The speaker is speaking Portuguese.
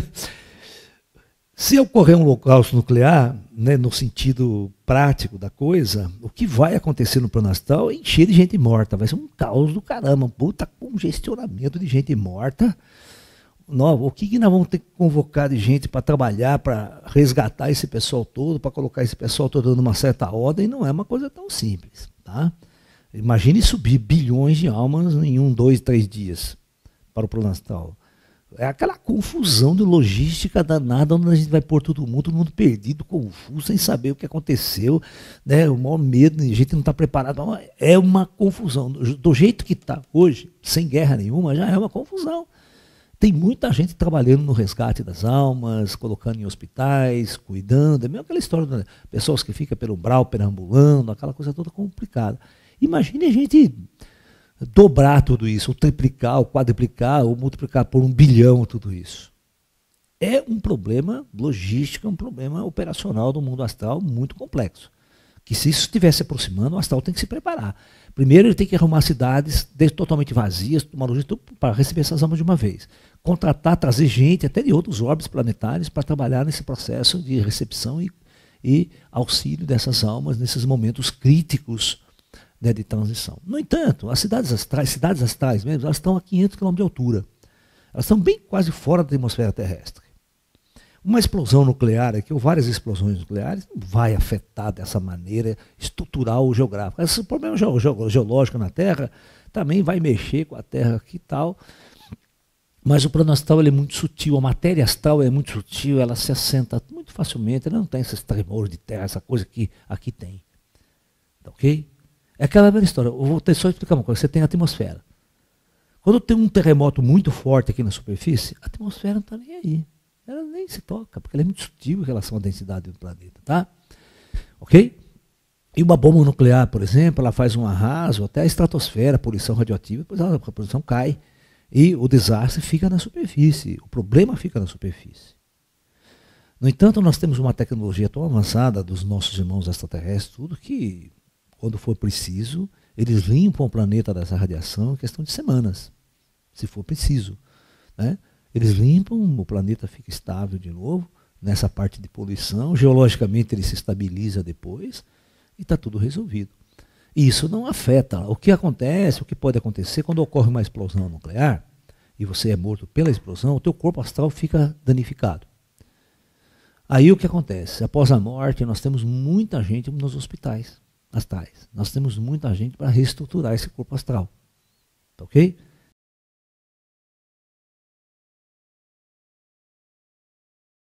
Se ocorrer um holocausto nuclear, né, no sentido prático da coisa, o que vai acontecer no plano astral é encher de gente morta. Vai ser um caos do caramba, um puta congestionamento de gente morta. Nós, o que, que nós vamos ter que convocar de gente para trabalhar, para resgatar esse pessoal todo, para colocar esse pessoal todo numa certa ordem? Não é uma coisa tão simples. Tá? Imagine subir bilhões de almas em um, dois, três dias para o plano astral. É aquela confusão de logística danada, onde a gente vai pôr todo mundo, todo mundo perdido, confuso, sem saber o que aconteceu, né? O maior medo, a gente não está preparado. É uma confusão. Do jeito que está hoje, sem guerra nenhuma, já é uma confusão. Tem muita gente trabalhando no resgate das almas, colocando em hospitais, cuidando. É mesmo aquela história de né? pessoas que ficam pelo umbral, perambulando, aquela coisa toda complicada. Imagine a gente dobrar tudo isso, ou triplicar, ou quadruplicar, ou multiplicar por um bilhão tudo isso. É um problema logístico, um problema operacional do mundo astral muito complexo. Que se isso estiver se aproximando, o astral tem que se preparar. Primeiro ele tem que arrumar cidades totalmente vazias, uma logística para receber essas almas de uma vez. Contratar, trazer gente até de outros orbes planetários para trabalhar nesse processo de recepção e, e auxílio dessas almas nesses momentos críticos né, de transição. No entanto, as cidades astrais, cidades astrais mesmo, elas estão a 500 km de altura. Elas estão bem quase fora da atmosfera terrestre. Uma explosão nuclear aqui, ou várias explosões nucleares, vai afetar dessa maneira estrutural ou geográfica. Esse é problema geológico na Terra também vai mexer com a Terra aqui e tal. Mas o plano astral é muito sutil, a matéria astral é muito sutil, ela se assenta muito facilmente, ela não tem esses tremores de terra, essa coisa que aqui tem. Tá ok? É aquela mesma história. Eu vou só explicar uma coisa. Você tem a atmosfera. Quando tem um terremoto muito forte aqui na superfície, a atmosfera não está nem aí. Ela nem se toca, porque ela é muito sutil em relação à densidade do planeta, tá? Ok? E uma bomba nuclear, por exemplo, ela faz um arraso até a estratosfera, a poluição radioativa, depois a poluição cai e o desastre fica na superfície, o problema fica na superfície. No entanto, nós temos uma tecnologia tão avançada dos nossos irmãos extraterrestres, tudo que quando for preciso, eles limpam o planeta dessa radiação em questão de semanas, se for preciso. Né? Eles limpam, o planeta fica estável de novo nessa parte de poluição, geologicamente ele se estabiliza depois e está tudo resolvido. E isso não afeta. O que acontece, o que pode acontecer quando ocorre uma explosão nuclear e você é morto pela explosão, o teu corpo astral fica danificado. Aí o que acontece? Após a morte, nós temos muita gente nos hospitais astrais. Nós temos muita gente para reestruturar esse corpo astral. Tá ok?